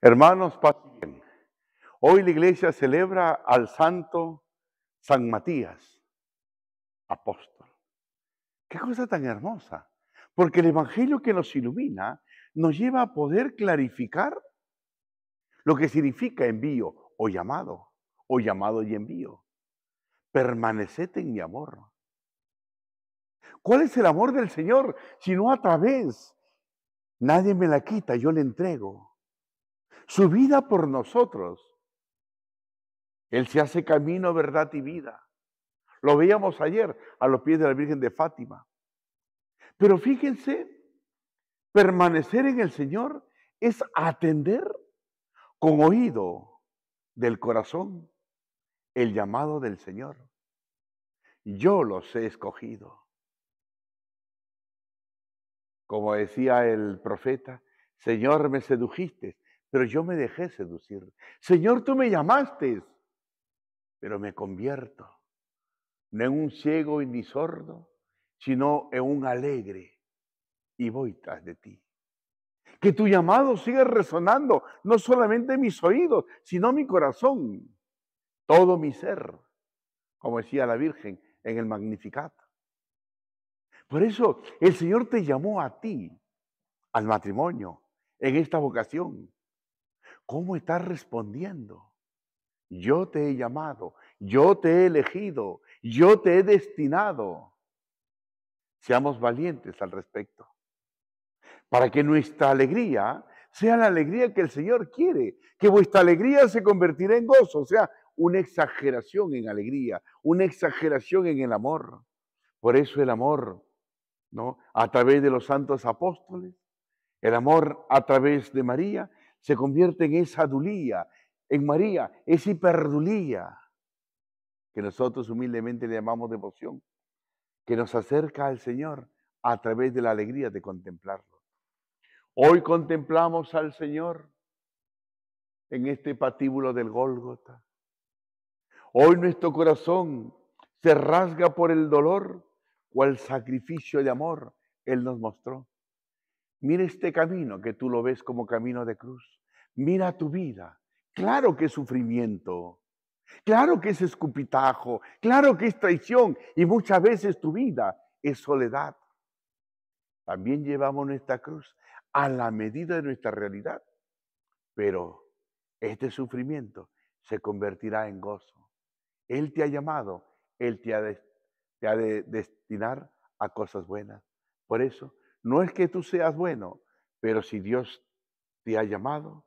Hermanos, bien. Hoy la iglesia celebra al santo San Matías, apóstol. Qué cosa tan hermosa, porque el Evangelio que nos ilumina nos lleva a poder clarificar lo que significa envío o llamado, o llamado y envío. Permaneced en mi amor. ¿Cuál es el amor del Señor? Si no a través, nadie me la quita, yo le entrego su vida por nosotros. Él se hace camino, verdad y vida. Lo veíamos ayer a los pies de la Virgen de Fátima. Pero fíjense, permanecer en el Señor es atender con oído del corazón el llamado del Señor. Yo los he escogido. Como decía el profeta, Señor, me sedujiste, pero yo me dejé seducir. Señor, tú me llamaste, pero me convierto no en un ciego y ni sordo, sino en un alegre y voy tras de ti. Que tu llamado siga resonando, no solamente en mis oídos, sino en mi corazón, todo mi ser, como decía la Virgen en el Magnificat. Por eso el Señor te llamó a ti, al matrimonio, en esta vocación. ¿Cómo estás respondiendo? Yo te he llamado, yo te he elegido, yo te he destinado. Seamos valientes al respecto, para que nuestra alegría sea la alegría que el Señor quiere, que vuestra alegría se convertirá en gozo, o sea, una exageración en alegría, una exageración en el amor. Por eso el amor, ¿no? A través de los santos apóstoles, el amor a través de María se convierte en esa dulía, en María, esa hiperdulía, que nosotros humildemente le llamamos devoción, que nos acerca al Señor a través de la alegría de contemplarlo. Hoy contemplamos al Señor en este patíbulo del Gólgota. Hoy nuestro corazón se rasga por el dolor, cual sacrificio de amor Él nos mostró. Mira este camino que tú lo ves como camino de cruz. Mira tu vida. Claro que es sufrimiento. Claro que es escupitajo. Claro que es traición. Y muchas veces tu vida es soledad. También llevamos nuestra cruz a la medida de nuestra realidad. Pero este sufrimiento se convertirá en gozo. Él te ha llamado, Él te ha, de, ha de destinar a cosas buenas. Por eso, no es que tú seas bueno, pero si Dios te ha llamado,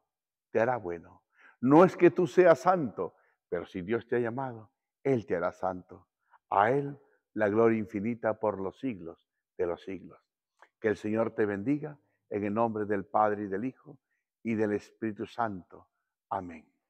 te hará bueno. No es que tú seas santo, pero si Dios te ha llamado, Él te hará santo. A Él la gloria infinita por los siglos de los siglos. Que el Señor te bendiga en el nombre del Padre y del Hijo y del Espíritu Santo. Amén.